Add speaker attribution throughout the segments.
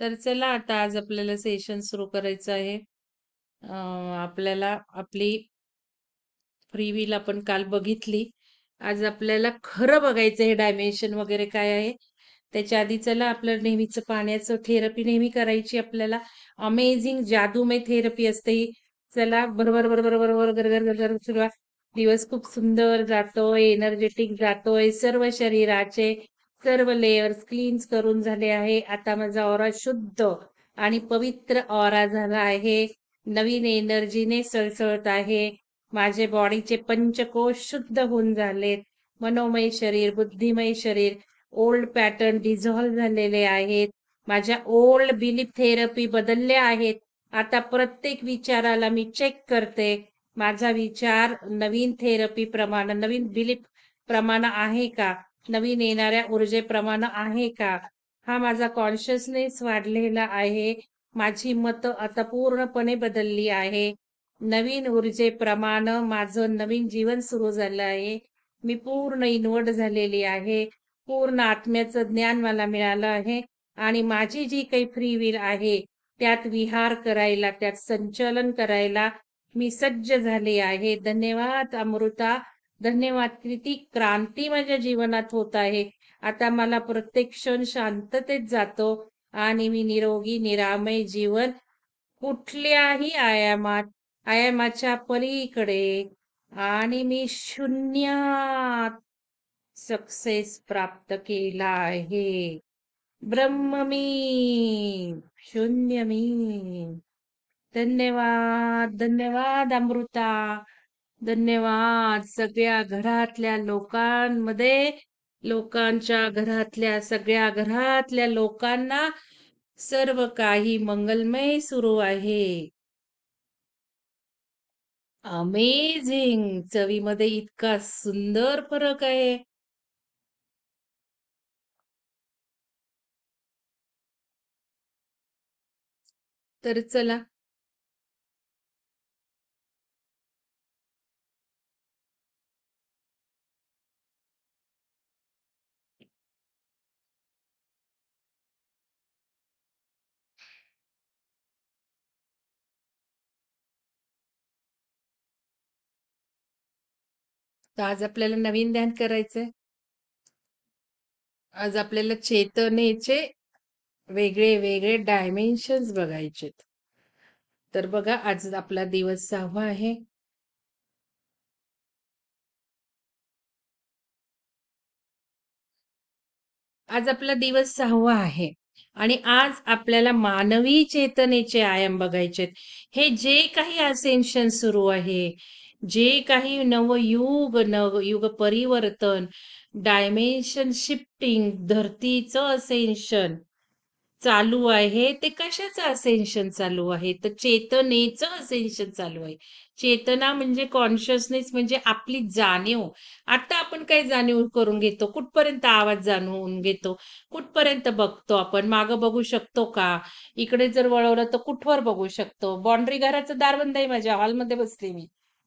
Speaker 1: तर चला आता आज आपल्याला सेशन सुरू करायचं आहे आपल्याला आपली फ्री व्हील आपण काल बघितली आज आपल्याला खरं बघायचं हे डायमेन्शन वगैरे काय आहे त्याच्या आधी चला आपल्या नेहमीचं पाण्याचं थेरपी नेहमी करायची आपल्याला अमेझिंग जादूमय थेरपी असते चला बरोबर बरोबर बरोबर गरगर सुरुवात दिवस खूप सुंदर जातोय एनर्जेटिक जातोय सर्व शरीराचे सर्व लेयर्स क्लीन्स करून झाले आहे आता माझा ऑरा शुद्ध आणि पवित्र ऑरा झाला आहे नवीन एनर्जीने सळसळत आहे माझे बॉडीचे पंचकोश शुद्ध होऊन झालेत मनोमय शरीर बुद्धिमय शरीर ओल्ड पॅटर्न डिझॉल्व्ह झालेले आहेत माझ्या ओल्ड बिलीफ थेरपी बदलल्या आहेत आता प्रत्येक विचाराला मी चेक करते माझा विचार नवीन थेरपी प्रमाण नवीन बिलीफ प्रमाण आहे का नवीन येणाऱ्या ऊर्जेप्रमाणे आहे का हा माझा कॉन्शियसनेस वाढलेला आहे माझी मतं आता पूर्णपणे बदलली आहे नवीन ऊर्जेप्रमाणे माझं नवीन जीवन सुरू झालं आहे मी पूर्ण इन्वर्ट झालेली आहे पूर्ण आत्म्याचं ज्ञान मला मिळालं आहे आणि माझी जी काही फ्री विल आहे त्यात विहार करायला त्यात संचलन करायला मी सज्ज झाले आहे धन्यवाद अमृता धन्यवाद किती क्रांती माझ्या जीवनात होत आहे आता मला प्रत्येक क्षण शांततेत जातो आणि मी निरोगी निरामय जीवन कुठल्याही आयामात आयामाच्या पलीकडे आणि मी शून्यात सक्सेस प्राप्त केला आहे ब्रह्म मी शून्य मी धन्यवाद धन्यवाद अमृता धन्यवाद सगळ्या घरातल्या लोकांमध्ये लोकांच्या घरातल्या सगळ्या घरातल्या लोकांना सर्व काही मंगलमय सुरू आहे अमेझिंग चवीमध्ये इतका सुंदर फरक आहे तर चला तर आज आपल्याला नवीन ध्यान करायचंय आज आपल्याला चेतनेचे वेगळे वेगळे डायमेन्शन्स बघायचे तर बघा आज आपला दिवस सहावा आहे आज आपला दिवस सहावा आहे आणि आज आपल्याला मानवी चेतनेचे आयाम बघायचे हे जे काही असेन्शन सुरू आहे जे काही नवयुग नवयुग परिवर्तन डायमेन्शन शिफ्टिंग धरतीचं असेन्शन चालू आहे ते कशाचं असेन्शन चालू आहे तर चेतनेचं असेन्शन चालू आहे चेतना म्हणजे कॉन्शियसनेस म्हणजे आपली जाणीव आता आपण काय जाणीव करून घेतो कुठपर्यंत आवाज जाणवून घेतो कुठपर्यंत बघतो आपण मागं बघू शकतो का इकडे जर वळवलं तर कुठवर बघू शकतो बाउंड्री घराचं बंद आहे माझ्या हॉलमध्ये बसली मी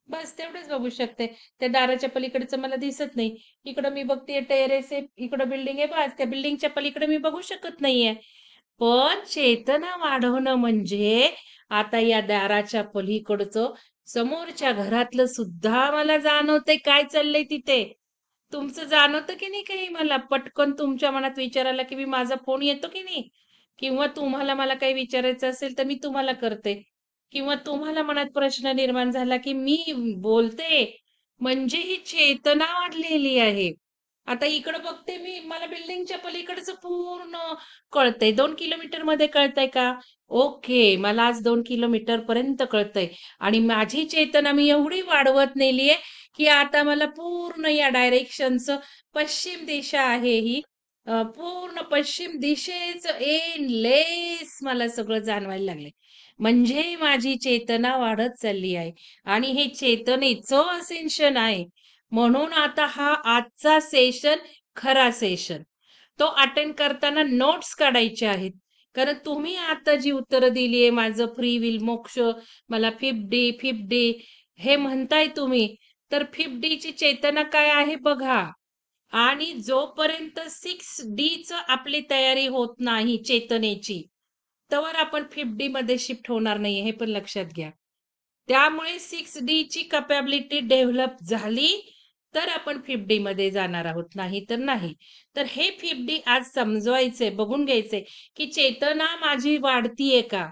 Speaker 1: बस तेवढंच बघू शकते त्या दाराच्या पलीकडचं मला दिसत नाही इकडं मी बघते टेरेस आहे इकडं बिल्डिंग आहे बस त्या बिल्डिंगच्या पलीकडे मी बघू शकत नाहीये पण चेतना वाढवणं म्हणजे आता या दाराच्या पलीकडचं समोरच्या घरातलं सुद्धा मला जाणवतंय काय चाललंय तिथे तुमचं जाणवतं की नाही काही मला पटकन तुमच्या मनात विचारायला की मी माझा फोन येतो की नाही किंवा तुम्हाला मला काही विचारायचं असेल तर मी तुम्हाला करते किंवा तुम्हाला मनात प्रश्न निर्माण झाला की मी बोलते म्हणजे ही चेतना वाढलेली आहे आता इकडं बघते मी मला बिल्डिंगच्या पलीकडचं पूर्ण कळतंय दोन किलोमीटर मध्ये कळतंय का ओके मला आज दोन किलोमीटर पर्यंत कळतंय आणि माझी चेतना मी एवढी वाढवत आहे की आता मला पूर्ण या डायरेक्शनचं पश्चिम दिशा आहे ही पूर्ण पश्चिम दिशेच एन लेस मला सगळं जाणवायला लागले म्हणजे माझी चेतना वाढत चालली आहे आणि हे चेतनेचं असेन्शन आहे म्हणून आता हा आजचा सेशन खरा सेशन तो अटेंड करताना नोट्स काढायचे आहेत कारण तुम्ही आता जी उत्तरं दिली आहे माझं फ्री विल मोक्ष मला फिफ फिफ्टी हे म्हणताय तुम्ही तर ची चेतना काय आहे बघा आणि जोपर्यंत सिक्स डी च आपली तयारी होत नाही चेतनेची तवर आपण फिफ्थ डी मध्ये शिफ्ट होणार नाही हे पण लक्षात घ्या त्यामुळे सिक्स डी ची कपॅबिलिटी डेव्हलप झाली तर आपण फिफ्थ डी मध्ये जाणार आहोत नाही तर नाही तर हे फिफ्थ डी आज समजवायचे बघून घ्यायचे की चेतना माझी वाढतीये का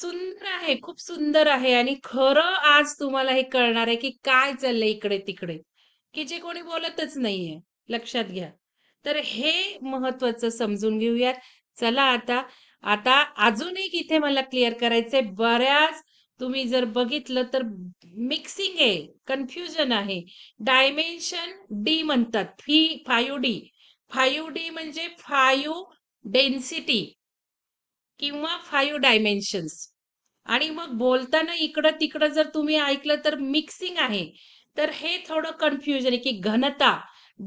Speaker 1: सुंदर आहे खूप सुंदर आहे आणि खरं आज तुम्हाला हे कळणार आहे की काय चाललंय इकडे तिकडे की जे कोणी बोलतच नाहीये लक्षात घ्या तर हे महत्वाचं समजून घेऊयात चला आता आता अजून एक इथे मला क्लिअर करायचंय बऱ्याच तुम्ही जर बघितलं तर मिक्सिंग आहे कन्फ्युजन आहे डायमेन्शन डी म्हणतात फी फायू डी फायू डी म्हणजे फायू डेन्सिटी किंवा फायू डायमेन्शन्स आणि मग बोलताना इकडं तिकडं जर तुम्ही ऐकलं तर मिक्सिंग आहे तर हे थोडं कन्फ्युजन आहे की घनता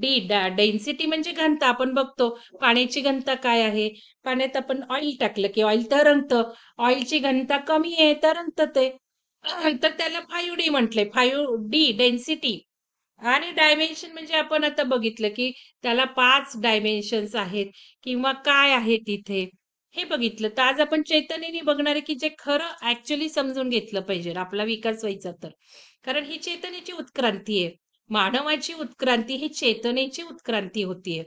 Speaker 1: डी डेन्सिटी म्हणजे घनता आपण बघतो पाण्याची घनता काय आहे पाण्यात आपण ऑइल टाकलं की ऑइल तरंगत ऑइलची घनता कमी आहे तरंगत ते तर त्याला फायू डी म्हटलंय फायू डी डेन्सिटी आणि डायमेन्शन म्हणजे आपण आता बघितलं की त्याला पाच डायमेन्शन्स आहेत किंवा काय आहे तिथे हे बघितलं तर आज आपण चैतन्यनी बघणार आहे की जे खरं ऍक्च्युली समजून घेतलं पाहिजे आपला विकास व्हायचा तर कारण ही चैतन्याची उत्क्रांती आहे मानवाची उत्क्रांती ही चेतनेची उत्क्रांती होतीये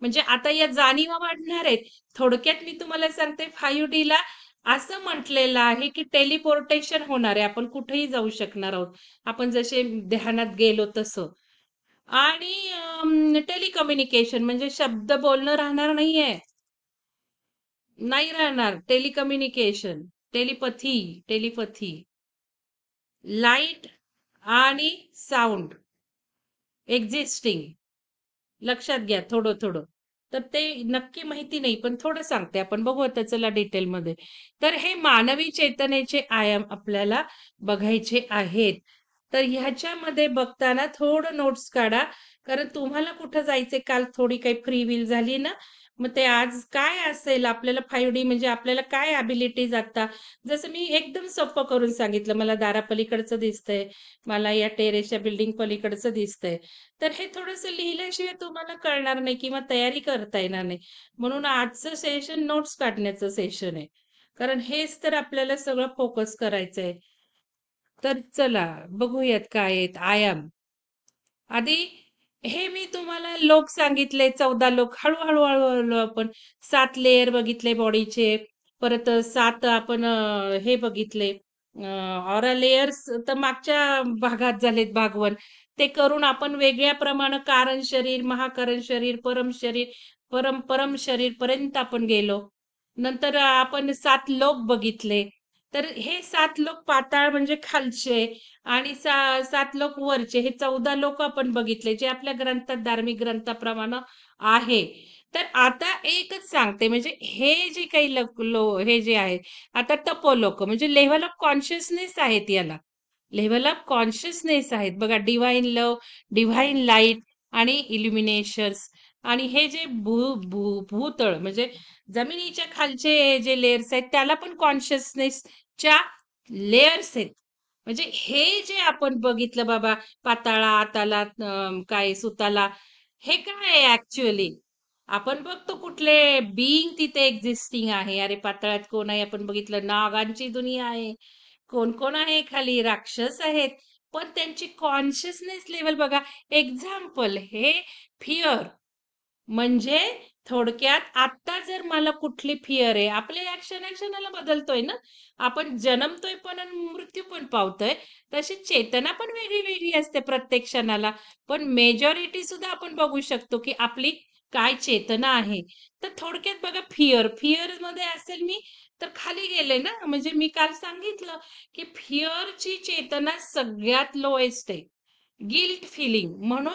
Speaker 1: म्हणजे आता या जाणीवा वाढणार आहेत थोडक्यात मी तुम्हाला सांगते फायू डी ला असं म्हटलेलं आहे की टेलिपोर्टेशन होणार आहे आपण कुठेही जाऊ शकणार आहोत आपण जसे ध्यानात गेलो तसं आणि टेलिकम्युनिकेशन म्हणजे शब्द बोलणं राहणार नाहीये नाही राहणार टेलिकम्युनिकेशन टेलिपथी टेलिपथी लाईट आणि साऊंड एक्झिस्टिंग लक्षात घ्या थोडं थोडं तर ते नक्की माहिती नाही पण थोडं सांगते आपण बघू आता चला डिटेलमध्ये तर हे मानवी चेतनेचे आयाम आपल्याला बघायचे आहेत तर ह्याच्यामध्ये बघताना थोडं नोट्स काढा कारण तुम्हाला कुठं जायचे काल थोडी काही फ्री विल झाली ना मग ते आज काय असेल आपल्याला फाईव्ह डी म्हणजे आपल्याला काय अबिलिटीज आता जसं मी एकदम सोपं करून सांगितलं मला दारापलीकडचं दिसतंय मला या टेरेसच्या बिल्डिंग पलीकडचं दिसतंय तर हे थोडंसं लिहिल्याशिवाय तुम्हाला कळणार नाही किंवा तयारी करता येणार नाही म्हणून आजचं सेशन नोट्स काढण्याचं सेशन आहे कारण हेच तर आपल्याला सगळं फोकस करायचंय तर चला बघूयात काय आहेत आयाम आधी हे मी तुम्हाला लोक सांगितले चौदा लोक हळूहळू हळूहळू आपण सात लेअर बघितले बॉडीचे परत सात आपण हे बघितले ऑरा लेअर्स तर मागच्या भागात झालेत भागवन ते करून आपण वेगळ्या प्रमाणे कारण शरीर महाकारण शरीर परम शरीर परम परम शरीर पर्यंत आपण गेलो नंतर आपण सात लोक बघितले तर हे सात लोक पाताळ म्हणजे खालचे आणि सा, सात लोक वरचे हे चौदा लोक आपण बघितले जे आपल्या ग्रंथात धार्मिक ग्रंथाप्रमाणे आहे तर आता एकच सांगते म्हणजे हे जे काही लो हे जे आहे आता तपो लोक म्हणजे लेव्हल ऑफ कॉन्शियसनेस आहेत याला लेव्हल ऑफ कॉन्शियसनेस आहेत बघा डिव्हाइन लव डिव्हाइन लाईट आणि इल्युमिनेशन्स आणि हे जे भू भू भूतळ म्हणजे जमिनीच्या खालचे जे लेयर्स आहेत त्याला पण कॉन्शियसनेस च्या लेअर्स आहेत म्हणजे हे जे आपण बघितलं बाबा पाताळा आताला काय सुताला हे काय ऍक्च्युअली आपण बघतो कुठले बिईंग तिथे एक्झिस्टिंग आहे अरे पाताळ्यात कोण आहे आपण बघितलं नागांची दुनिया आहे कोण कोण आहे खाली राक्षस आहेत पण त्यांची कॉन्शियसनेस लेवल बघा एक्झाम्पल हे फिअर म्हणजे थोडक्यात आता जर मला कुठली फिअर आहे आपले ऍक्शन ऍक्शनाला बदलतोय ना आपण जन्मतोय पण आणि मृत्यू पण पावतोय तशी चेतना पण वेगळी वेगळी असते प्रत्येक क्षणाला पण मेजॉरिटी सुद्धा आपण बघू शकतो की आपली काय चेतना आहे तर थोडक्यात बघा फिअर फिअर मध्ये असेल मी तर खाली गेले ना म्हणजे मी काल सांगितलं की फिअरची चेतना सगळ्यात लोएस्ट आहे गिल्ट फिलिंग म्हणून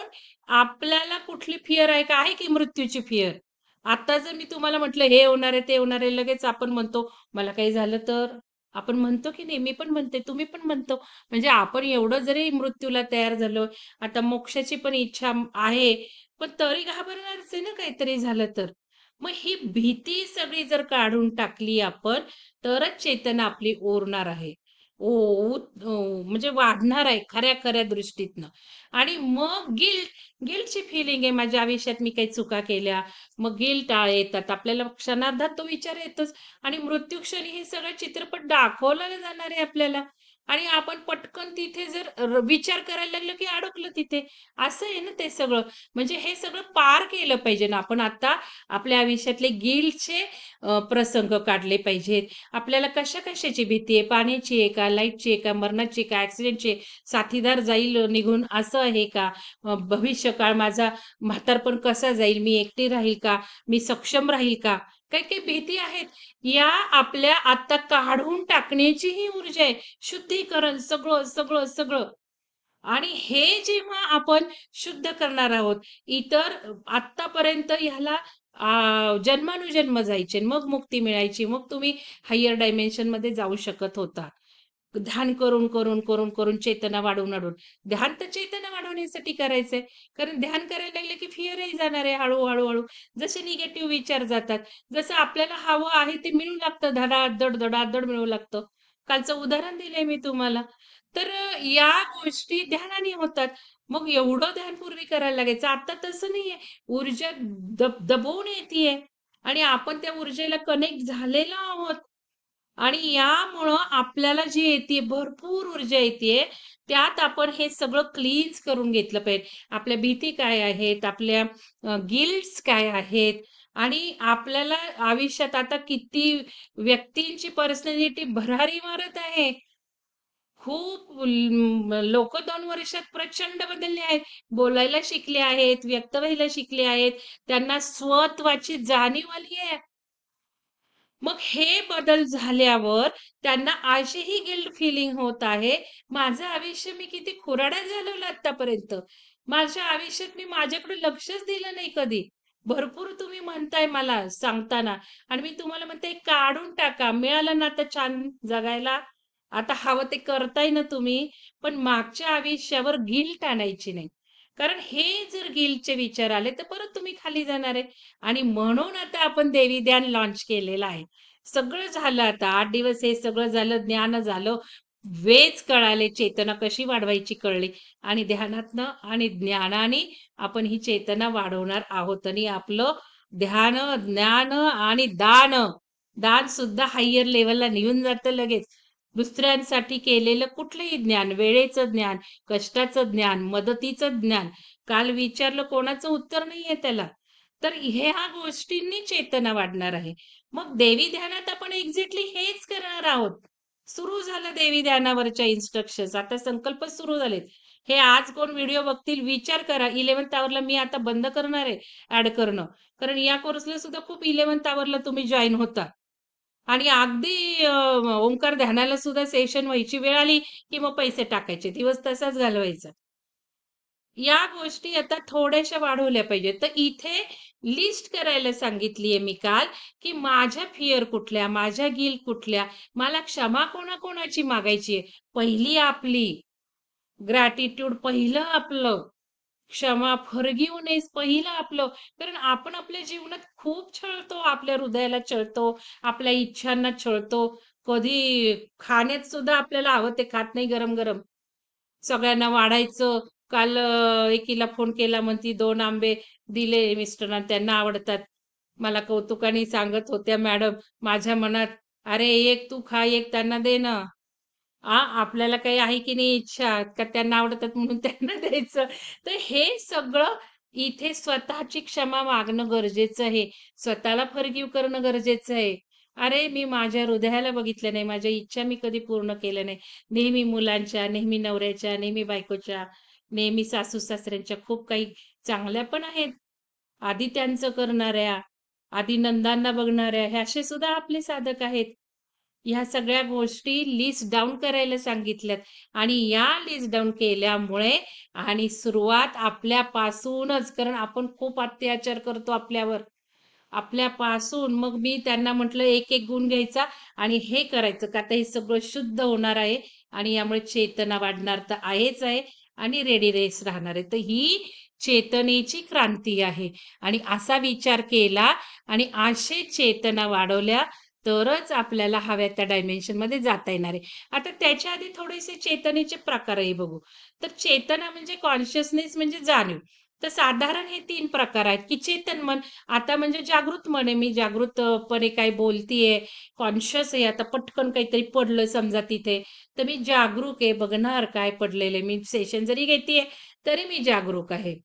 Speaker 1: आपल्याला कुठली फिअर आहे का आहे की मृत्यूची फिअर आता जर मी तुम्हाला म्हटलं हे होणार आहे ते होणार आहे लगेच आपण म्हणतो मला काही झालं तर आपण म्हणतो की नाही मी पण म्हणते तुम्ही पण म्हणतो म्हणजे आपण एवढं जरी मृत्यूला तयार झालो आता मोक्षाची पण इच्छा आहे पण तरी घाबरणारच आहे ना काहीतरी झालं तर मग ही भीती सगळी जर काढून टाकली आपण तरच चेतना आपली ओरणार आहे म्हणजे वाढणार आहे खऱ्या खऱ्या दृष्टीतनं आणि मग गिल्ट गिल्टची फिलिंग आहे माझ्या आयुष्यात मी काही चुका केल्या मग गिल्ट येतात आपल्याला क्षणार्धात तो विचार येतोच आणि मृत्यूक्षणी हे सगळं चित्रपट दाखवलं जाणार आहे आपल्याला आणि आपण पटकन तिथे जर विचार करायला लागलो की अडकलं तिथे असं आहे ना ते सगळं म्हणजे हे सगळं पार केलं पाहिजे ना आपण आता आपल्या आयुष्यातले गिल्डचे प्रसंग काढले पाहिजेत आपल्याला कशा कशाची भीती आहे पाण्याची आहे का लाईटची आहे का मरणाची का ऍक्सिडेंटची साथीदार जाईल निघून असं आहे का भविष्यकाळ माझा म्हातारपण कसा जाईल मी एकटी राहील का मी सक्षम राहील का काही काही भीती आहेत या आपल्या आता काढून टाकण्याची ही ऊर्जा आहे शुद्धीकरण सगळं सगळं सगळं आणि हे जेव्हा आपण शुद्ध करणार आहोत इतर आतापर्यंत ह्याला जन्मानुजन्म जायचे मग मुक्ती मिळायची मग तुम्ही हायर डायमेन्शन मध्ये जाऊ शकत होता ध्यान करून करून करून करून चेतना वाढवून आढळून ध्यान तर चेतन वाढवण्यासाठी करायचंय कारण ध्यान करायला लागले की फिअरही जाणार आहे हळूहळू हळू जसे निगेटिव्ह विचार जातात जसं आपल्याला हवं आहे ते मिळू लागतं धडा धड धडा धड मिळू लागतं कालचं उदाहरण दिलंय मी तुम्हाला तर या गोष्टी ध्यानाने होतात मग एवढं ध्यानपूर्वी करायला लागायचं आता तसं नाहीये ऊर्जा दब दबवून येते आणि आपण त्या ऊर्जेला कनेक्ट झालेलो आहोत आणि यामुळं आपल्याला जी येते भरपूर ऊर्जा येते त्यात आपण हे सगळं क्लीन्स करून घेतलं पाहिजे आपल्या भीती काय आहेत आपल्या गिल्ड्स काय आहेत आणि आपल्याला आयुष्यात आता किती व्यक्तींची पर्सनॅलिटी भरारी मारत आहे खूप लोक दोन वर्षात प्रचंड बदलले आहेत बोलायला शिकले आहेत व्यक्त व्हायला शिकले आहेत त्यांना स्वत्वाची जाणीव आली आहे मग हे बदल झाल्यावर त्यांना आजही गिल्ड फिलिंग होत आहे माझं आयुष्य मी किती खुराड्यात झालेलं आतापर्यंत माझ्या आयुष्यात मी माझ्याकडे लक्षच दिलं नाही कधी भरपूर तुम्ही म्हणताय मला सांगताना आणि मी तुम्हाला म्हणते काढून टाका मिळालं ना आता छान जगायला आता हवं ते करताय ना तुम्ही पण मागच्या आयुष्यावर गिल्ट आणायची नाही कारण हे जर गिलचे विचार आले तर परत तुम्ही खाली जाणार आहे आणि म्हणून आता आपण देवी ध्यान लॉन्च केलेलं आहे सगळं झालं आता आठ दिवस हे सगळं झालं ज्ञान झालं वेच कळाले चेतना कशी वाढवायची कळली आणि ध्यानातनं आणि ज्ञानाने आपण ही चेतना वाढवणार आहोत आणि आपलं ध्यान ज्ञान आणि दान दान सुद्धा हायर लेवलला निघून जातं लगेच दुसऱ्यांसाठी केलेलं कुठलंही ज्ञान वेळेचं ज्ञान कष्टाचं ज्ञान मदतीचं ज्ञान काल विचारलं कोणाचं उत्तर नाहीये त्याला तर हे ह्या गोष्टींनी चेतना वाढणार आहे मग देवी ध्यानात आपण एक्झॅक्टली हेच करणार आहोत सुरू झालं देवी ध्यानावरच्या इन्स्ट्रक्शन आता संकल्प सुरू झालेत हे आज कोण व्हिडिओ बघतील विचार करा इलेव्हन्थ आवरला मी आता बंद करणार आहे ऍड करणं कारण या कोर्सला सुद्धा खूप इलेव्हन्थ आवरला तुम्ही जॉईन होता आणि अगदी ओंकार ध्यानाला सुद्धा सेशन व्हायची वेळ आली की मग पैसे टाकायचे दिवस तसाच घालवायचा या गोष्टी आता थोड्याशा वाढवल्या पाहिजेत तर इथे लिस्ट करायला सांगितलीये मी काल की माझ्या फिअर कुठल्या माझ्या गिल कुठल्या मला क्षमा कोणाकोणाची मागायची आहे पहिली आपली ग्रॅटिट्यूड पहिलं आपलं क्षमा फरगिवनेस पहिलं आपलं कारण आपण आपल्या जीवनात खूप छळतो आपल्या हृदयाला छळतो आपल्या इच्छांना छळतो कधी खाण्यात सुद्धा आपल्याला हवं ते खात नाही गरम गरम सगळ्यांना वाढायचं काल एकीला फोन केला म्हणती दोन आंबे दिले मिस्टरना त्यांना आवडतात मला कौतुकाने सांगत होत्या मॅडम माझ्या मनात अरे एक तू खा एक त्यांना दे ना आ आपल्याला काही आहे की नाही इच्छा का त्यांना आवडतात म्हणून त्यांना द्यायचं तर हे सगळं इथे स्वतःची क्षमा मागणं गरजेचं आहे स्वतःला फरगीव करणं गरजेचं आहे अरे मी माझ्या हृदयाला बघितलं नाही माझ्या इच्छा मी कधी पूर्ण केल्या नाही नेहमी मुलांच्या नेहमी नवऱ्याच्या नेहमी बायकोच्या नेहमी सासू सासऱ्यांच्या खूप काही चांगल्या पण आहेत आधी त्यांचं करणाऱ्या आधी नंदांना बघणाऱ्या हे असे सुद्धा आपले साधक आहेत या सगळ्या गोष्टी लिस्ट डाऊन करायला सांगितल्यात आणि या लिस्ट डाऊन केल्यामुळे आणि सुरुवात आपल्यापासूनच कारण आपण खूप अत्याचार करतो आपल्यावर आपल्यापासून मग मी त्यांना म्हटलं एक एक गुण घ्यायचा आणि हे करायचं का आता हे सगळं शुद्ध होणार आहे आणि यामुळे चेतना वाढणार तर आहेच आहे आणि रेडी रेस राहणार आहे तर ही चेतनेची क्रांती आहे आणि असा विचार केला आणि असे चेतना वाढवल्या तरच आपल्याला हव्या त्या मध्ये जाता येणार आहे आता त्याच्या आधी थोडेसे चेतनेचे प्रकारही बघू तर चेतना म्हणजे कॉन्शियसनेस म्हणजे जाणीव तर साधारण हे तीन प्रकार आहेत की चेतन मन आता म्हणजे जागृत मन आहे मी जागृतपणे काय बोलतीये कॉन्शियस आहे आता पटकन काहीतरी पडलं समजा तिथे तर मी जागरूक आहे बघणार काय पडलेले मी सेशन जरी घेतेय तरी मी जागरूक आहे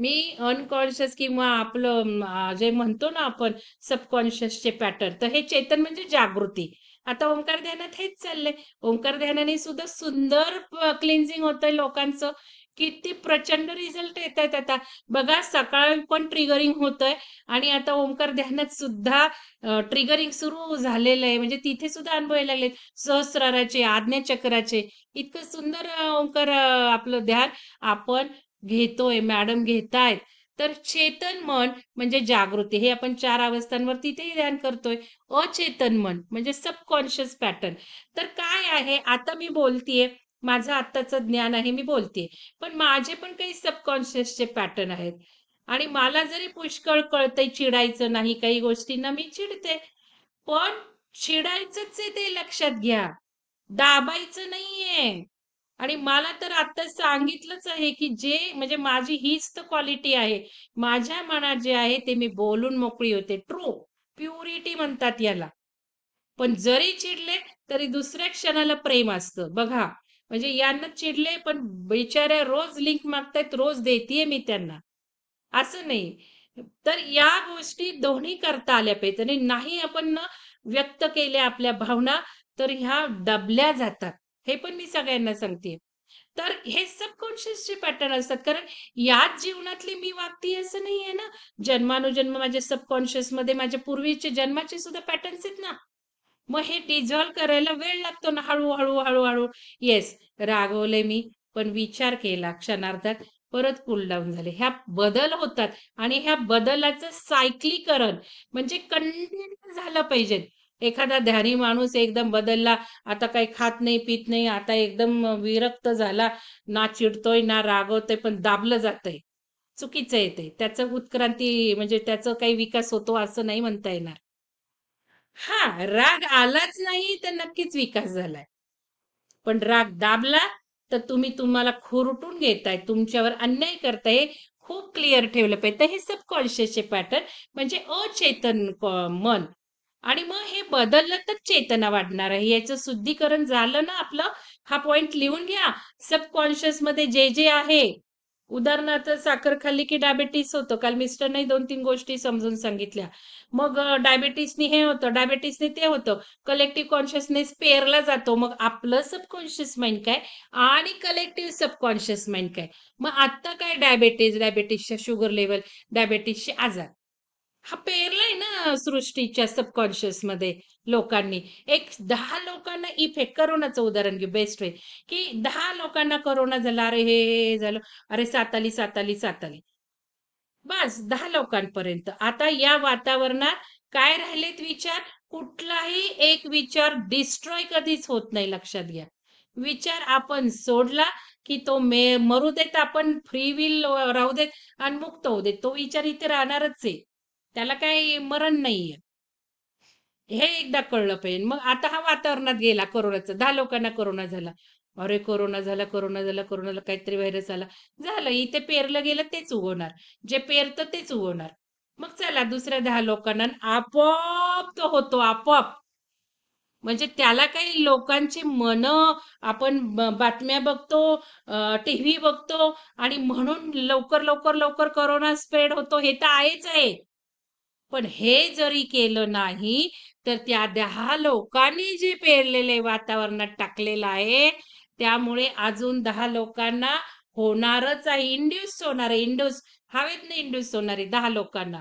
Speaker 1: मी अनकॉन्शियस किंवा आपलं जे म्हणतो ना आपण सबकॉन्शियसचे पॅटर्न तर हे चेतन म्हणजे जागृती आता ओंकार ध्यानात हेच चाललंय ओंकार ध्यानाने सुद्धा सुंदर क्लिन्झिंग होतंय लोकांचं किती प्रचंड रिझल्ट येत आहेत आता बघा सकाळ पण ट्रिगरिंग होतंय आणि आता ओंकार ध्यानात सुद्धा ट्रिगरिंग सुरू झालेलं आहे म्हणजे तिथे सुद्धा अनुभव लागले सहस्राराचे आज्ञाचक्राचे इतकं सुंदर ओंकार आपलं ध्यान आपण घेतोय मॅडम घेतायत तर चेतन मन म्हणजे जागृती हे आपण चार अवस्थांवर तिथेही ध्यान करतोय अचेतन मन म्हणजे सबकॉन्शियस पॅटर्न तर काय आहे आता मी बोलतीये माझं आत्ताचं ज्ञान आहे मी बोलतेय पण माझे पण काही सबकॉन्शियसचे पॅटर्न आहेत आणि मला जरी पुष्कळ कळतंय चिडायचं नाही काही गोष्टींना मी चिडते पण चिडायचंच आहे ते लक्षात घ्या दाबायचं नाहीये आणि मला तर आता सांगितलंच आहे की जे म्हणजे माझी हीच तर क्वालिटी आहे माझ्या मनात जे आहे ते मी बोलून मोकळी होते ट्रू प्युरिटी म्हणतात याला पण जरी चिडले तरी दुसऱ्या क्षणाला प्रेम असतं बघा म्हणजे यांना चिडले पण बिचाऱ्या रोज लिंक मागतायत रोज देतीये मी त्यांना असं नाही तर या गोष्टी दोन्ही करता आल्या पाहिजे आणि नाही आपण व्यक्त केल्या आपल्या भावना तर ह्या दबल्या जातात हे पण मी सगळ्यांना सांगते तर हे सबकॉन्शियसचे पॅटर्न असतात कारण याच जीवनातली मी वागते असं नाही आहे ना जन्मानुजन्म माझ्या सबकॉन्शियस मध्ये माझ्या पूर्वीचे जन्माचे सुद्धा पॅटर्न्स आहेत ना मग हे डिझॉल्व्ह करायला वेळ लागतो ना हळूहळू हळूहळू येस रागवले मी पण विचार केला क्षणार्धात परत पूल डाऊन झाले ह्या बदल होतात आणि ह्या बदलाचं सायकलीकरण म्हणजे कंटिन्यू झालं पाहिजे एखादा ध्यारी माणूस एकदम बदलला आता काही खात नाही पित नाही आता एकदम विरक्त झाला ना चिडतोय ना रागवतोय पण दाबलं जातंय चुकीचं येते त्याचं उत्क्रांती म्हणजे त्याचा काही विकास होतो असं नाही म्हणता येणार हा राग आलाच नाही तर नक्कीच विकास झालाय पण राग दाबला तर तुम्ही तुम्हाला खुरटून घेताय तुमच्यावर अन्याय करताय खूप क्लिअर ठेवलं पाहिजे हे सबकॉन्शियसचे पॅटर्न म्हणजे अचेतन मन आणि मग हे बदललं तर चेतना वाढणार आहे याचं शुद्धीकरण झालं ना आपलं हा पॉइंट लिहून घ्या सबकॉन्शियस मध्ये जे जे आहे उदाहरणार्थ साखर खाल्ली की डायबेटीस होतं काल मिस्टरने दोन तीन गोष्टी समजून सांगितल्या मग डायबेटीसनी हे होतं डायबेटीसनी ते होतं कलेक्टिव्ह कॉन्शियसनेस पेअरला जातो मग आपलं सबकॉन्शियस माइंड काय आणि कलेक्टिव्ह सबकॉन्शियस माइंड काय मग आता काय डायबेटीस डायबेटीसच्या शुगर लेवल डायबेटीसचे आजार हा पेअरला सृष्टीच्या सबकॉन्शियस मध्ये लोकांनी एक दहा लोकांना इफेक्ट करोनाचं उदाहरण घेऊ बेस्ट वे की दहा लोकांना करोना झाला अरे हे झालं अरे साताली साताली साताली बस दहा लोकांपर्यंत आता या वातावरणात काय राहिलेत विचार कुठलाही एक विचार डिस्ट्रॉय कधीच होत नाही लक्षात घ्या विचार आपण सोडला की तो मे मरू देत आपण फ्री विल राहू देत आणि मुक्त होऊ देत तो विचार इथे राहणारच आहे त्याला काही मरण नाहीये हे एकदा कळलं पाहिजे मग आता हा वातावरणात गेला कोरोनाचा दहा लोकांना कोरोना झाला अरे कोरोना झाला कोरोना झाला कोरोनाला काहीतरी व्हायरस आला झालं इथे पेरलं गेलं तेच उगवणार जे पेरतं तेच उगवणार मग चला दुसऱ्या दहा लोकांना आपोआप तो होतो आपोआप म्हणजे त्याला काही लोकांची मन आपण बातम्या बघतो टीव्ही बघतो आणि म्हणून लवकर लवकर लवकर कोरोना स्प्रेड होतो हे तर आहेच आहे पण हे जरी केलं नाही तर त्या दहा लोकांनी जे पेरलेले वातावरणात टाकलेलं आहे त्यामुळे अजून दहा लोकांना होणारच आहे इंड्यूस होणार आहे इंड्यूस नाही इंड्यूस होणार आहे दहा लोकांना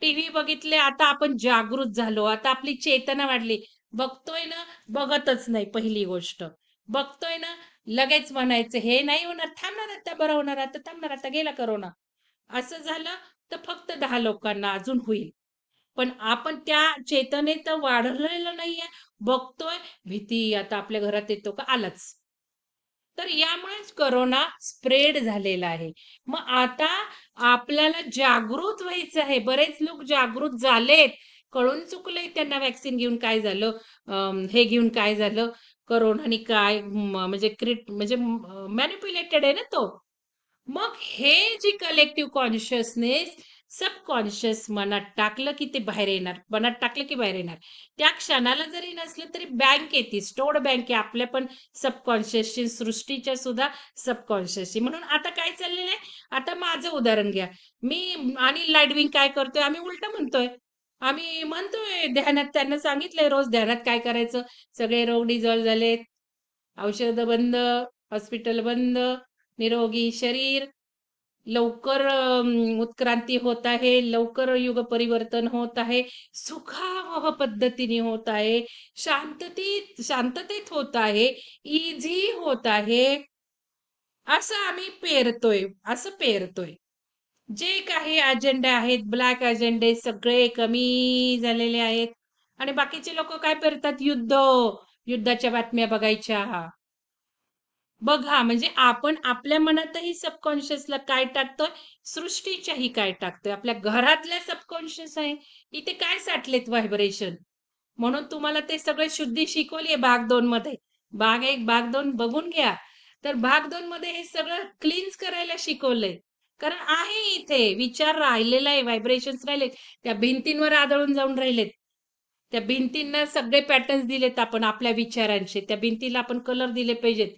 Speaker 1: टीव्ही बघितले आता आपण जागृत झालो आता आपली चेतना वाढली बघतोय ना बघतच नाही पहिली गोष्ट बघतोय ना लगेच म्हणायचं हे नाही होणार थांबणार आता बरं होणार आता थांबणार आता गेला करोना असं झालं तर फक्त दहा लोकांना अजून होईल पण आपण त्या चेतनेत वाढलेलं नाहीये बघतोय भीती आता आपल्या घरात येतो का आलाच तर यामुळेच करोना स्प्रेड झालेला आहे मग आता आपल्याला जागृत व्हायचं आहे बरेच लोक जागृत झालेत कळून चुकले त्यांना वॅक्सिन घेऊन काय झालं हे घेऊन काय झालं करोनाने काय म्हणजे क्रिट म्हणजे मॅनिप्युलेटेड आहे ना तो मग हे जी कलेक्टिव्ह कॉन्शियसनेस सबकॉन्शियस मनात टाकलं की ते बाहेर येणार मनात टाकलं की बाहेर येणार त्या क्षणाला जरी नसलं तरी बँक येते स्टोर्ड बँक आहे आपल्या पण सबकॉन्शियसची सृष्टीच्या सुद्धा सबकॉन्शियसची म्हणून आता काय चाललेलं आहे आता माझं उदाहरण घ्या मी आणि लाईटविंग काय करतोय आम्ही उलट म्हणतोय आम्ही म्हणतोय ध्यानात त्यांना सांगितलंय रोज ध्यानात काय करायचं सगळे रोग डिझॉल्व्ह झालेत औषध बंद हॉस्पिटल बंद निरोगी शरीर लवकर उत्क्रांती होत आहे लवकर युग परिवर्तन होत आहे सुखावह पद्धतीने होत आहे शांततेत शांततेत होत आहे इझी होत आहे असं आम्ही पेरतोय असं पेरतोय जे काही अजेंडे आहेत ब्लॅक अजेंडे सगळे कमी झालेले आहेत आणि बाकीचे लोक काय पेरतात युद्ध युद्धाच्या बातम्या बघायच्या बघा म्हणजे आपण आपल्या मनातही सबकॉन्शियसला काय टाकतोय सृष्टीच्याही काय टाकतोय आपल्या घरातल्या सबकॉन्शियस आहे इथे काय साठलेत व्हायब्रेशन म्हणून तुम्हाला ते सगळे शुद्धी शिकवली आहे भाग दोन मध्ये भाग एक भाग दोन बघून घ्या तर भाग दोन मध्ये हे सगळं क्लीन्स करायला शिकवलंय कारण आहे इथे विचार राहिलेला आहे व्हायब्रेशन्स राहिलेत त्या भिंतींवर आदळून जाऊन राहिलेत त्या भिंतींना सगळे पॅटर्न्स दिलेत आपण आपल्या विचारांचे त्या भिंतीला आपण कलर दिले पाहिजेत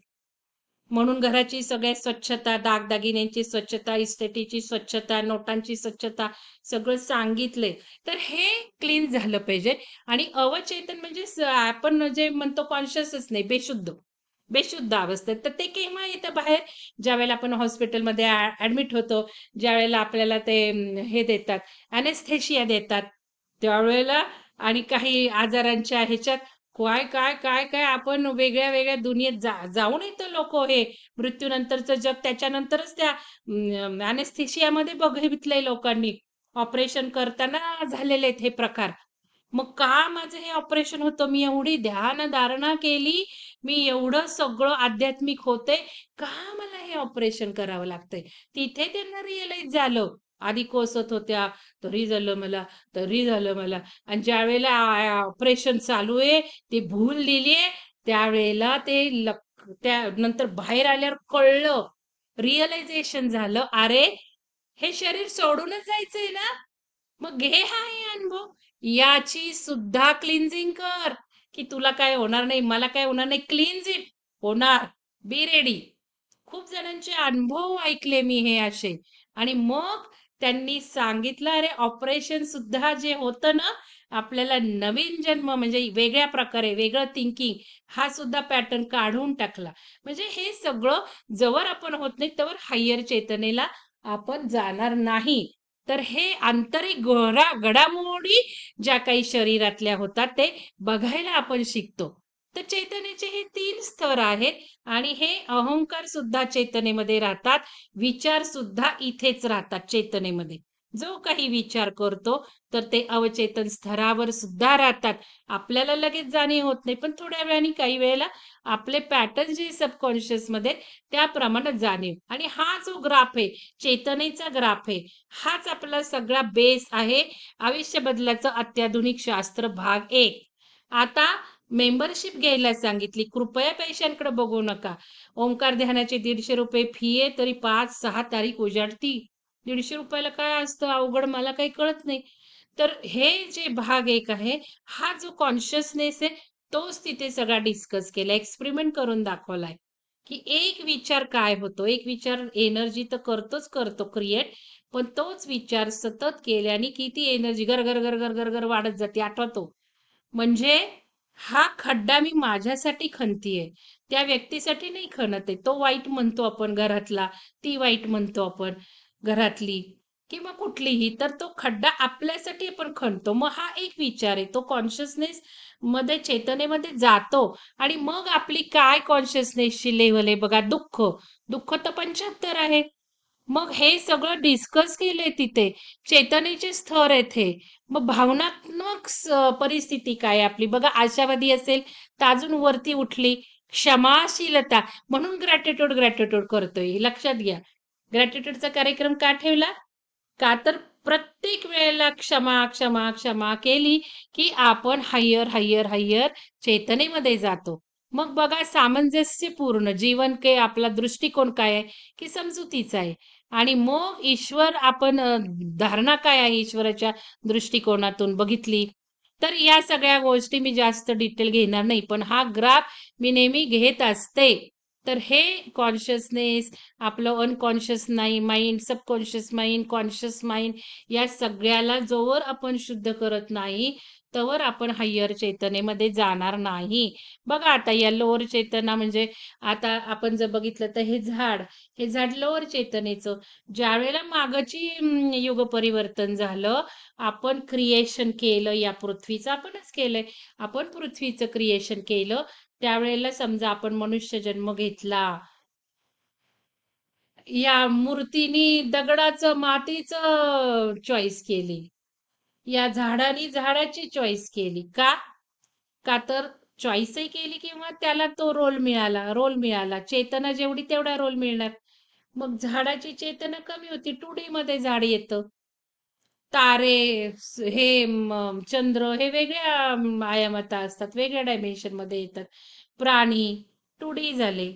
Speaker 1: म्हणून घराची सगळ्या स्वच्छता दागदागिन्यांची स्वच्छता इस्टेटीची स्वच्छता नोटांची स्वच्छता सगळं सांगितलंय तर हे क्लीन झालं पाहिजे आणि अवचेतन म्हणजे आपण जे म्हणतो कॉन्शियसच नाही बेशुद्ध बेशुद्ध अवस्थेत तर ते केव्हा येतं बाहेर ज्या वेळेला आपण हॉस्पिटलमध्ये ऍडमिट होतो ज्या वेळेला आपल्याला ते हे देतात अनेस्थेशिया देतात त्यावेळेला आणि काही आजारांच्या ह्याच्यात काय काय काय काय आपण वेगळ्या वेगळ्या दुनियेत जा जाऊन येतो लोक हे मृत्यूनंतरचं जग त्याच्यानंतरच त्या अनेस्थिशियामध्ये बघितलंय लोकांनी ऑपरेशन करताना झालेले आहेत हे प्रकार मग का माझं हे ऑपरेशन होतं मी एवढी ध्यान धारणा केली मी एवढं सगळं आध्यात्मिक होतंय का मला हे ऑपरेशन करावं लागतंय तिथे त्यांना रिअलाइज झालं आधी कोसत होत्या तरी झालं मला तरी झालं मला आणि ज्या वेळेला ऑपरेशन चालू आहे ते भूल दिलीये त्यावेळेला ते त्या नंतर बाहेर आल्यावर कळलं रिअलायझेशन झालं अरे हे शरीर सोडूनच जायचंय ना मग घे हा अनुभव याची सुद्धा क्लिन्झिंग कर की तुला काय होणार नाही मला काय होणार नाही क्लिन्झ इट होणार बी रेडी खूप जणांचे अनुभव ऐकले मी हे असे आणि मग त्यांनी सांगितलं अरे ऑपरेशन सुद्धा जे होतं ना आपल्याला नवीन जन्म म्हणजे वेगळ्या प्रकारे वेगळं थिंकिंग हा सुद्धा पॅटर्न काढून टाकला म्हणजे हे सगळं जवळ आपण होत नाही तर हायर चेतनेला आपण जाणार नाही तर हे आंतरिक घोरा घडामोडी ज्या काही शरीरातल्या होतात ते बघायला आपण शिकतो तर चैतन्याचे हे तीन स्तर आहेत आणि हे अहंकार सुद्धा चैतनेमध्ये राहतात विचार सुद्धा इथेच राहतात चैतनेमध्ये जो काही विचार करतो तर ते अवचेतन स्तरावर सुद्धा राहतात आपल्याला लगेच जाणीव होत नाही पण थोड्या वेळाने काही वेळेला आपले पॅटर्न जे सबकॉन्शियस मध्ये त्याप्रमाणे जाणीव आणि हा जो ग्राफ आहे चेतनेचा ग्राफ आहे हाच आपला सगळा बेस आहे आयुष्य बदलाचं अत्याधुनिक शास्त्र भाग एक आता मेंबरशिप घ्यायला सांगितली कृपया पैशांकडे बघू नका ओंकार ध्यानाचे दीडशे रुपये फी आहे तरी पाच सहा तारीख उजाडती दीडशे रुपयाला काय असतं अवघड मला काही कळत नाही तर हे जे भाग एक आहे हा जो कॉन्शियसनेस आहे तोच तिथे सगळा डिस्कस केला एक्सपेरिमेंट करून दाखवलाय की एक विचार काय होतो एक विचार एनर्जी तर करतोच करतो क्रिएट पण तोच विचार सतत केल्याने किती एनर्जी घर घर घर घर घर घर वाढत जाते आठवतो म्हणजे हा खड्डा मी माझ्यासाठी खणतीये त्या व्यक्तीसाठी नाही खणत आहे तो वाईट म्हणतो आपण घरातला ती वाईट म्हणतो आपण घरातली किंवा कुठलीही तर तो खड्डा आपल्यासाठी आपण खणतो मग हा एक विचार आहे तो कॉन्शियसनेस मध्ये चेतनेमध्ये जातो आणि मग आपली काय कॉन्शियसनेसची लेवल आहे बघा दुःख दुःख तर पंच्याहत्तर आहे मग हे सगळं डिस्कस केले तिथे चेतनेचे स्तर येथे मग भावनात्मक परिस्थिती काय आपली बघा आशावादी असेल तर अजून वरती उठली क्षमाशीलता म्हणून ग्रॅटिट्यूड ग्रॅटिट्यूड करतोय लक्षात घ्या ग्रॅटिट्यूडचा कार्यक्रम का ठेवला का तर प्रत्येक वेळेला क्षमा क्षमा क्षमा केली की आपण हायर हायर हायर चेतनेमध्ये जातो मग बघा सामंजस्यपूर्ण जीवन के आपला दृष्टिकोन काय आहे की समजुतीचा आहे आणि मग ईश्वर आपण धारणा काय आहे ईश्वराच्या दृष्टिकोनातून बघितली तर या सगळ्या गोष्टी मी जास्त डिटेल घेणार नाही पण हा ग्राफ मी नेहमी घेत असते तर हे कॉन्शियसनेस आपलं अनकॉन्शियस नाही mind subconscious mind conscious mind या सगळ्याला जोवर आपण शुद्ध करत नाही तर आपण हायर चेतनेमध्ये जाणार नाही बघा आता या लोअर चेतना म्हणजे आता आपण जर बघितलं तर हे झाड हे झाड लोअर चेतनेचं ज्या वेळेला मागची युग परिवर्तन झालं आपण क्रिएशन केलं या पृथ्वीचं आपणच केलंय आपण पृथ्वीचं क्रिएशन केलं त्यावेळेला समजा आपण मनुष्य जन्म घेतला या मूर्तीनी दगडाचं मातीच चॉईस केली या झाडाने झाडाची चॉईस केली का का तर चॉईसही केली किंवा त्याला तो रोल मिळाला रोल मिळाला चेतना जेवढी तेवढा रोल मिळणार मग झाडाची चेतना कमी होती टू डी मध्ये झाड येतं तारे हे चंद्र हे वेगळ्या आयामात असतात वेगळ्या डायमेन्शन मध्ये येतात प्राणी टू डी झाले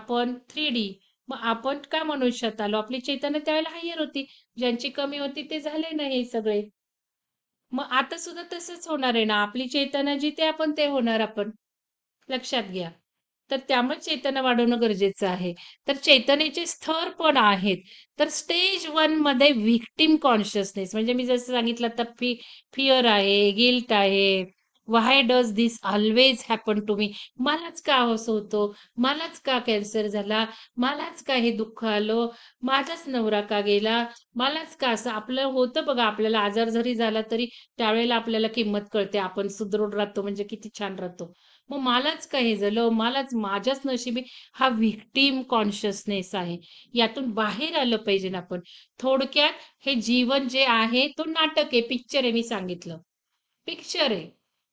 Speaker 1: आपण थ्री डी मग आपण का मनुष्यात आलो आपली चेतना त्यावेळेला हायर होती ज्यांची कमी होती ते झाले नाही सगळे मग आता सुद्धा तसंच होणार आहे ना आपली चेतना जिथे आपण ते होणार आपण लक्षात घ्या तर त्यामुळे चेतना वाढवणं गरजेचं आहे तर चेतनेचे स्थर पण आहेत तर स्टेज वन मध्ये व्हिक्टीम कॉन्शियसनेस म्हणजे मी जसं सांगितलं तर फि फिअर आहे गिल्ट आहे why does this always happen to me मलाच का असं होतो मलाच का कॅन्सर झाला मलाच का हे दुःख आलं माझाच नवरा का गेला मलाच का असं आपलं होतं बघा आपल्याला आजार जरी झाला तरी त्यावेळेला आपल्याला किंमत कळते आपण सुदृढ राहतो म्हणजे किती छान राहतो मग मलाच काय झालं मलाच माझ्याच नशिबी हा व्हिक्टीम कॉन्शियसनेस आहे यातून बाहेर आलं पाहिजे ना आपण थोडक्यात हे जीवन जे आहे तो नाटक आहे पिक्चर आहे मी सांगितलं पिक्चर आहे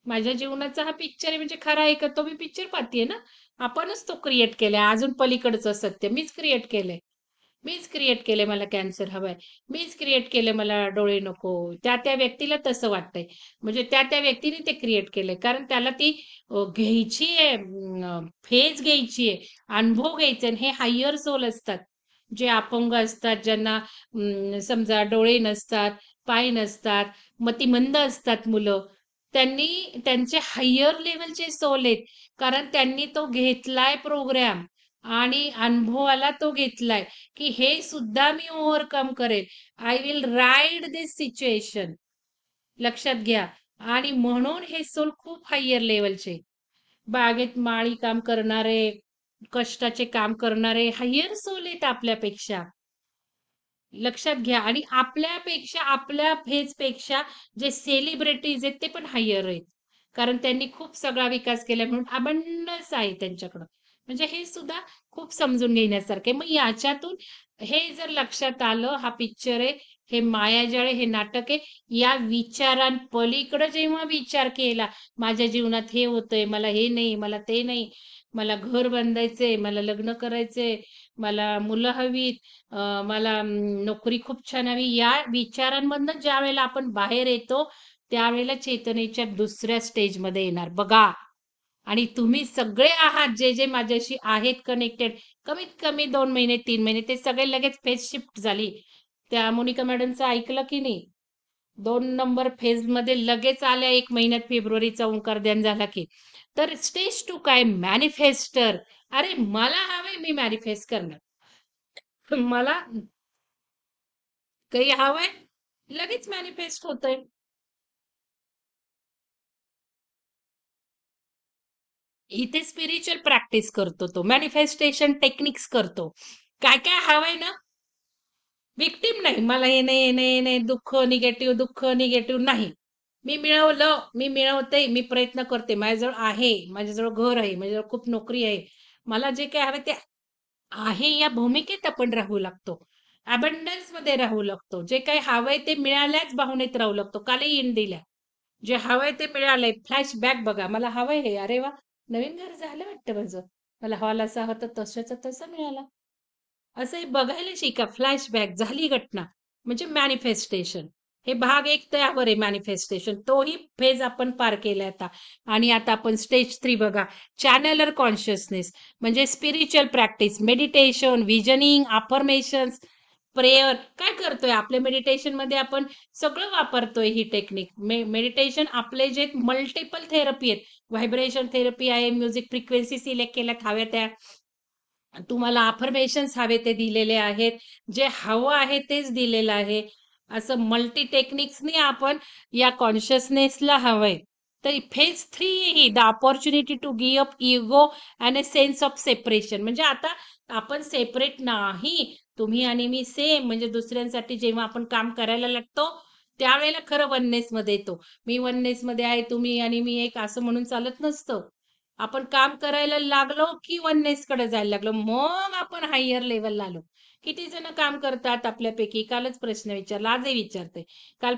Speaker 1: माझ्या जीवनाचा हा पिक्चर आहे म्हणजे खरा आहे का तो मी पिक्चर पाहतीये ना आपणच तो क्रिएट केलाय अजून पलीकडचं सत्य मीच क्रिएट केलंय मीच क्रिएट केले मला कॅन्सर हवाय मीच क्रिएट केले मला डोळे नको त्या त्या व्यक्तीला तसं वाटतंय म्हणजे त्या त्या व्यक्तीने ते क्रिएट केले कारण त्याला ती घ्यायची आहे फेज घ्यायची आहे अनुभव घ्यायचे हे हायर सोल असतात जे अपंग असतात ज्यांना समजा डोळे नसतात पाय नसतात मंद असतात मुलं त्यांनी त्यांचे हायर लेवलचे सोल आहेत कारण त्यांनी तो घेतलाय प्रोग्राम आणि अनुभवाला तो घेतलाय की हे सुद्धा मी ओव्हरकम करेल I will ride this situation लक्षात घ्या आणि म्हणून हे सोल खूप हायर लेवलचे बागेत माळी काम करणारे कष्टाचे काम करणारे हायर सोल आहेत आपल्यापेक्षा लक्षात घ्या आणि आपल्यापेक्षा आपल्या फेजपेक्षा जे सेलिब्रिटीज आहेत ते पण हायर आहेत कारण त्यांनी खूप सगळा विकास केला म्हणून अबंडस आहे त्यांच्याकडं म्हणजे हे सुद्धा खूप समजून घेण्यासारखे मग याच्यातून हे जर लक्षात आलं हा पिक्चर आहे हे मायाजळ हे नाटक आहे या विचारांपलीकडे जेव्हा विचार केला माझ्या जीवनात हे होतंय मला हे नाही मला ते नाही मला घर बांधायचंय मला लग्न करायचंय मला मुलं हवीत मला नोकरी खूप छान हवी या विचारांमधनं ज्या वेळेला आपण बाहेर येतो त्यावेळेला चेतनेच्या दुसऱ्या स्टेजमध्ये येणार बघा आणि तुम्ही सगळे आहात जे जे माझ्याशी आहेत कनेक्टेड कमीत कमी दोन महिने तीन महिने ते सगळे लगेच फेज शिफ्ट झाली त्या मोनिका मॅडमचं ऐकलं की नाही दोन नंबर फेज मध्ये लगेच आल्या एक महिन्यात फेब्रुवारीचा ओंकार ध्यान झाला की तर स्टेज टू काय मॅनिफेस्टर अरे मला हवे मी मॅनिफेस्ट करणार मला काही हवंय लगेच मॅनिफेस्ट आहे इथे स्पिरिच्युअल प्रॅक्टिस करतो तो मॅनिफेस्टेशन टेक्निक्स करतो काय काय हवंय ना विक्टीम नाही मला हे नाही येणे नाही नाही दुःख निगेटिव्ह दुःख निगेटिव्ह नाही मी मिळवलं मी मिळवते मी प्रयत्न करते माझ्याजवळ आहे माझ्याजवळ घर आहे माझ्याजवळ खूप नोकरी आहे मला जे काय हवं ते आहे या भूमिकेत आपण राहू लागतो अबंडन्स मध्ये राहू लागतो जे काही हवंय ते मिळाल्याच भावनेत राहू लागतो काले इन दिल्या जे हवंय ते मिळालंय फ्लॅश बॅक बघा मला हवंय हे अरे वा नवीन घर झालं वाटतं माझं मला हॉल असा होता तशाचा तसा मिळाला असं हे बघायला शिका फ्लॅश बॅक झाली घटना म्हणजे मॅनिफेस्टेशन हे भाग एक तयार आहे मॅनिफेस्टेशन तोही फेज आपण पार केला आता आणि आता आपण स्टेज थ्री बघा चॅनलर कॉन्शियसनेस म्हणजे spiritual practice meditation visioning affirmation prayer काय करतोय आपल्या मेडिटेशन मध्ये आपण सगळं वापरतोय ही टेक्निक मेडिटेशन आपले जे मल्टिपल थेरपी आहेत व्हायब्रेशन थेरपी आहे म्युझिक फ्रिक्वेन्सी सिलेक्ट केल्यात हव्या त्या तुम्हाला अफर्मेशन्स हवे ते दिलेले आहेत जे हवं आहे तेच दिलेलं आहे असं मल्टी टेक्निक्सने आपण या कॉन्शियसनेसला हवंय तर फेज थ्री ही the opportunity to give up ego and a sense of separation म्हणजे आता आपण सेपरेट नाही तुम्ही आणि मी सेम म्हणजे दुसऱ्यांसाठी जेव्हा आपण काम करायला लागतो त्यावेळेला खरं वननेस मध्ये येतो मी वननेस मध्ये आहे तुम्ही आणि मी एक असं म्हणून चालत नसतं आपण काम करायला लागलो की वननेस कडे जायला लागलो मग आपण हायर लेवलला आलो किती जण काम करतात आपल्यापैकी कालच प्रश्न विचारला आजही विचारते काल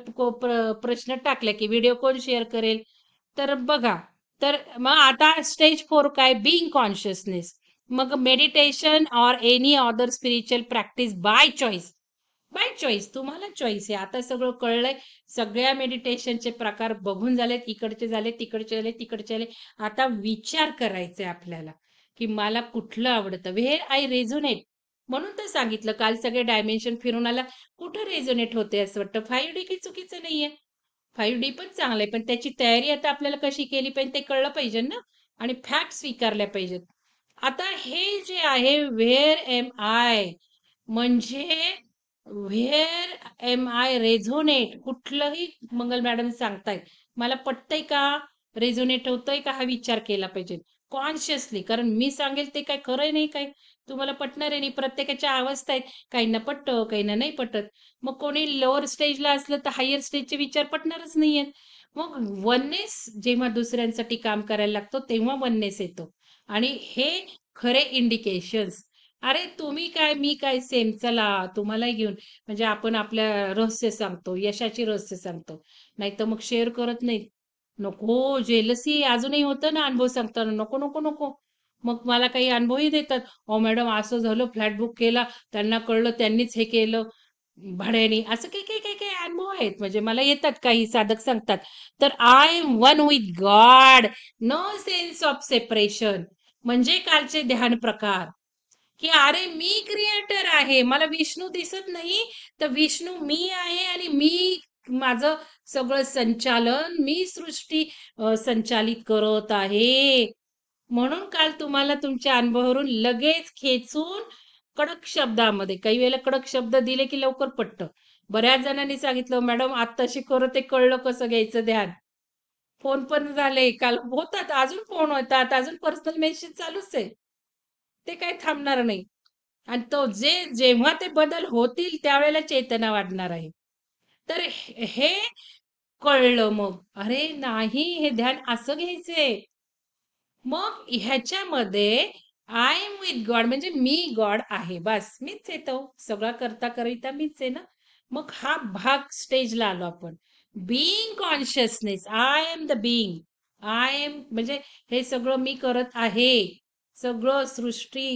Speaker 1: प्रश्न टाकले की व्हिडिओ कोण शेअर करेल तर बघा तर मग आता स्टेज फोर काय बिईंग कॉन्शियसनेस मग meditation or any other spiritual practice by choice by choice तुम्हाला चॉईस आहे आता सगळं कळलंय सगळ्या मेडिटेशनचे प्रकार बघून झालेत इकडचे झाले तिकडचे झाले तिकडचे झाले आता विचार करायचे आपल्याला की मला कुठलं आवडतं व्हेर आय रेझोनेट म्हणून तर सांगितलं काल सगळे डायमेन्शन फिरून आला कुठं रेझोनेट होते असं वाटतं फाईव्ह डी काही चुकीचं नाहीये फाईव्ह डी पण चांगलं आहे पण त्याची तयारी आता आपल्याला कशी केली पाहिजे ते कळलं पाहिजे ना आणि फॅक्ट स्वीकारल्या पाहिजेत आता हे जे आहे व्हेअर एम आय म्हणजे व्हेअर एम आय रेझोनेट कुठलंही मंगल मॅडम सांगताय मला पटतंय का रेझोनेट होतंय का हा विचार केला पाहिजे कॉन्शियसली कारण मी सांगेल ते काय खरंय नाही काय तुम्हाला पटणार आहे नाही प्रत्येकाच्या अवस्था आहेत काहींना पटतं काहींना नाही पटत मग कोणी लोअर स्टेजला असलं तर हायर स्टेजचे विचार पटणारच नाही आहेत मग वननेस जेव्हा दुसऱ्यांसाठी काम करायला लागतो तेव्हा वननेस येतो आणि हे खरे इंडिकेशन्स अरे तुम्ही काय मी काय सेम चला तुम्हालाही घेऊन म्हणजे आपण आपल्या रहस्य सांगतो यशाची रहस्य सांगतो नाही तर मग शेअर करत नाही नको जेलसी अजूनही होतं ना अनुभव सांगताना नको नको नको मग मला काही अनुभवही देतात ओ मॅडम असं झालं फ्लॅट बुक केला त्यांना कळलं त्यांनीच हे केलं भाड्याने असं काही काही काही काही अनुभव आहेत म्हणजे मला येतात काही साधक सांगतात तर I am one with God no sense of separation म्हणजे कालचे ध्यान प्रकार की अरे मी क्रिएटर आहे मला विष्णू दिसत नाही तर विष्णू मी आहे आणि मी माझं सगळं संचालन मी सृष्टी संचालित करत आहे म्हणून काल तुम्हाला तुमच्या अनुभवावरून लगेच खेचून कडक शब्दामध्ये काही वेळेला कडक शब्द दिले की लवकर पटत बऱ्याच जणांनी सांगितलं मॅडम आता शिकवलं ते कळलं कसं घ्यायचं ध्यान फोन पण झाले काल होतात अजून फोन होतात अजून पर्सनल मेसेज चालूच आहे ते काही थांबणार नाही आणि तो जे जेव्हा ते बदल होतील त्यावेळेला चेतना वाढणार आहे तर हे कळलं मग अरे नाही हे ध्यान असं घ्यायचंय मग ह्याच्यामध्ये आय एम विथ गॉड म्हणजे मी गॉड आहे बस मीच येतो सगळा करता करिता मीच आहे ना मग हा भाग स्टेजला आलो आपण being consciousness I am the being I am म्हणजे हे सगळं मी करत आहे सगळं सृष्टी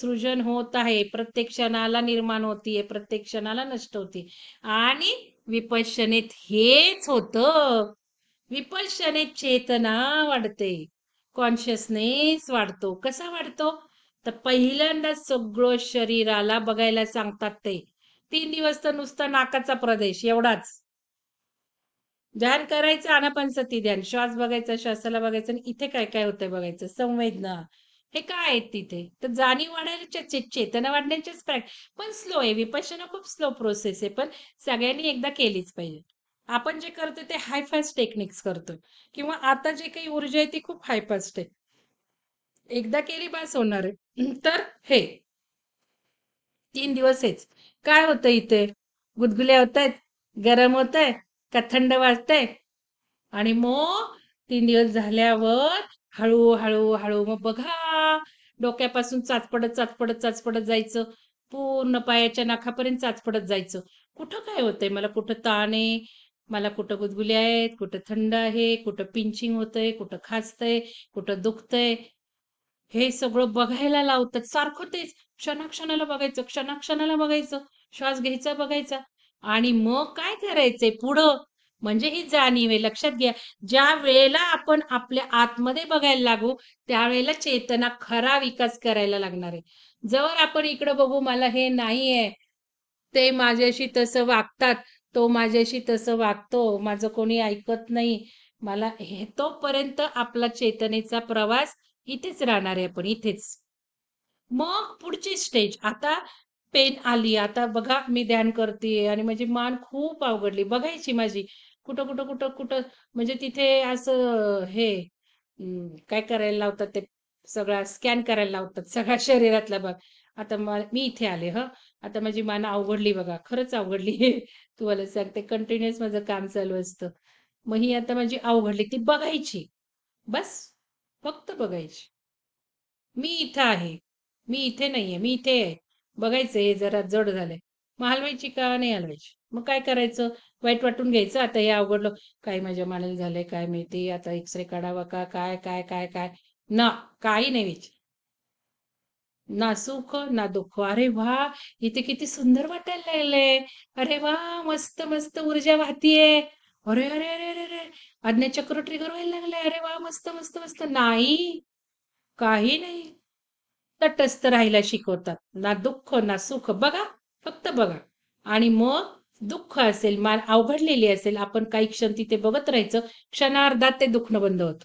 Speaker 1: सृजन होत आहे प्रत्येक क्षणाला निर्माण होतीये प्रत्येक क्षणाला नष्ट होती आणि विपश्यनेत हेच होतं विपश्यनेत चेतना वाढते कॉन्शियसनेस वाढतो कसा वाढतो तर पहिल्यांदा सगळं शरीराला बघायला सांगतात ते तीन दिवस तर नुसता नाकाचा प्रदेश एवढाच ध्यान करायचं सती ध्यान श्वास बघायचा श्वासाला बघायचं आणि इथे काय काय होतंय बघायचं संवेदना हे काय आहेत तिथे तर जाणीव वाढायच्या चेतना वाढण्याच्याच पण स्लो आहे विपशना खूप स्लो प्रोसेस आहे पण सगळ्यांनी एकदा केलीच पाहिजे आपण जे करतोय ते हाय फास्ट टेक्निक्स करतो किंवा आता जे काही ऊर्जा आहे ती खूप हाय फास्ट आहे एकदा केली बस होणार आहे तर हे तीन दिवस हेच काय होतं इथे गुदगुल्या होत आहेत गरम होत आहे का थंड वाजतंय आणि मग तीन दिवस झाल्यावर हळूहळू हळू हळू मग बघा डोक्यापासून चाचपडत चाचपडत चाचपडत जायचं पूर्ण पायाच्या नाखापर्यंत चाचपडत जायचं कुठं काय होतंय मला कुठं ताण आहे मला कुठं गुदगुले आहेत कुठं थंड आहे कुठं पिंचिंग होतंय कुठं खाजतंय कुठं दुखतंय हे सगळं बघायला लावतात सारखं तेच क्षणाक्षणाला बघायचं क्षणाक्षणाला बघायचं श्वास घ्यायचा बघायचा आणि मग काय करायचंय पुढं म्हणजे ही जाणीव आहे लक्षात घ्या ज्या वेळेला आपण आपल्या आतमध्ये बघायला लागू त्यावेळेला चेतना खरा विकास करायला लागणार आहे जर आपण इकडं बघू मला हे नाहीये ते माझ्याशी तसं वागतात तो माझ्याशी तसं वागतो माझं कोणी ऐकत नाही मला हे तोपर्यंत आपला चेतनेचा प्रवास इथेच राहणार आहे आपण इथेच मग पुढची स्टेज आता पेन आली आता बघा मी ध्यान करते आणि माझी मान खूप अवघडली बघायची माझी कुठं कुठं कुठं कुठं म्हणजे तिथे असं हे काय करायला लावतात ते सगळा स्कॅन करायला लावतात सगळा शरीरातला बघ आता मी इथे आले ह आता माझी मान अवघडली बघा खरंच तू तुम्हाला सांगते कंटिन्युअस माझं काम चालू असतं मग ही आता माझी अवघडली ती बघायची बस फक्त बघायची मी इथं आहे मी इथे नाहीये मी इथे आहे बघायचं हे जरा जड झालंय मग हलवायची का नाही हलवायची मग काय करायचं वाईट वाटून घ्यायचं आता हे अवघडलं काय माझ्या मानाला झालंय काय माहिती आता एक्सरे काढावा का काय काय काय काय ना काही नाही विचार ना सुख ना दुःख अरे वा इथे किती सुंदर वाटायला लागले अरे वा मस्त मस्त ऊर्जा वाहतीये अरे अरे अरे अरे अरे चक्र ट्रिगर व्हायला लागले अरे वा मस्त मस्त मस्त नाही काही नाही तटस्थ राहायला शिकवतात ना दुःख ना सुख बघा फक्त बघा आणि मग दुःख असेल मान अवघडलेली असेल आपण काही क्षण तिथे बघत राहायचं क्षणार्धात ते दुखणं बंद होत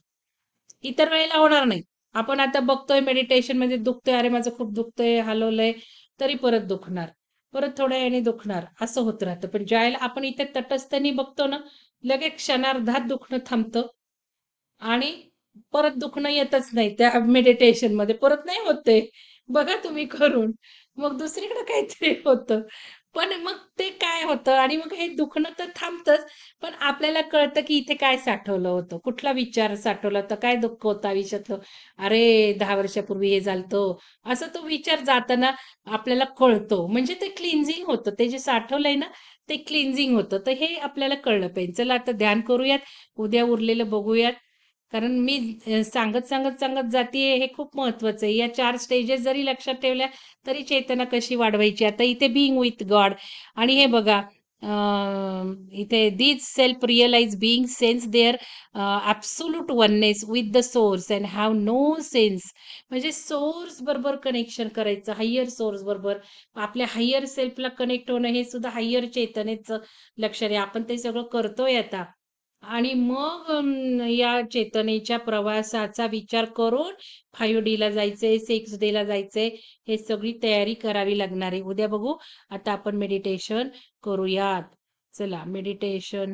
Speaker 1: इतर वेळेला होणार नाही आपण आता बघतोय मेडिटेशन मध्ये दुखतोय अरे माझं खूप दुखतंय हलवलंय तरी परत दुखणार परत थोड्या याने दुखणार असं होत राहतं पण ज्यावेळेला आपण इथे तटस्थनी बघतो ना लगेच क्षणार्धात दुखणं थांबतं आणि परत दुखणं येतच नाही त्या मेडिटेशन मध्ये परत नाही होते बघा तुम्ही करून मग दुसरीकडे काहीतरी होतं पण मग ते काय होतं आणि मग हे दुखणं तर थांबतच पण आपल्याला कळतं की इथे काय साठवलं होतं कुठला विचार साठवला होता काय दुःख होता आयुष्यातलं अरे दहा वर्षापूर्वी हे झालतो असं तो विचार जाताना आपल्याला कळतो म्हणजे ते क्लिन्झिंग होतं ते जे साठवलंय ना ते क्लिन्झिंग होतं तर हे आपल्याला कळलं पाहिजे चला आता ध्यान करूयात उद्या उरलेलं बघूयात कारण मी सांगत सांगत सांगत जाते हे खूप महत्वाचं आहे या चार स्टेजेस जरी लक्षात ठेवल्या तरी चेतना कशी वाढवायची आता इथे बिईंग विथ गॉड आणि हे बघा इथे these self realise being sense there absolute oneness with the source and have no sense म्हणजे सोर्स बरोबर कनेक्शन करायचं हायर सोर्स बरोबर आपल्या हायर सेल्फला कनेक्ट होणं हे सुद्धा हायर चेतनेचं लक्षण आहे आपण ते सगळं करतोय आता आणि मग या चेतनेच्या प्रवासाचा विचार करून फायव्ह ला जायचंय सिक्स डेला जायचंय हे सगळी तयारी करावी लागणार आहे उद्या बघू आता आपण मेडिटेशन करूयात चला मेडिटेशन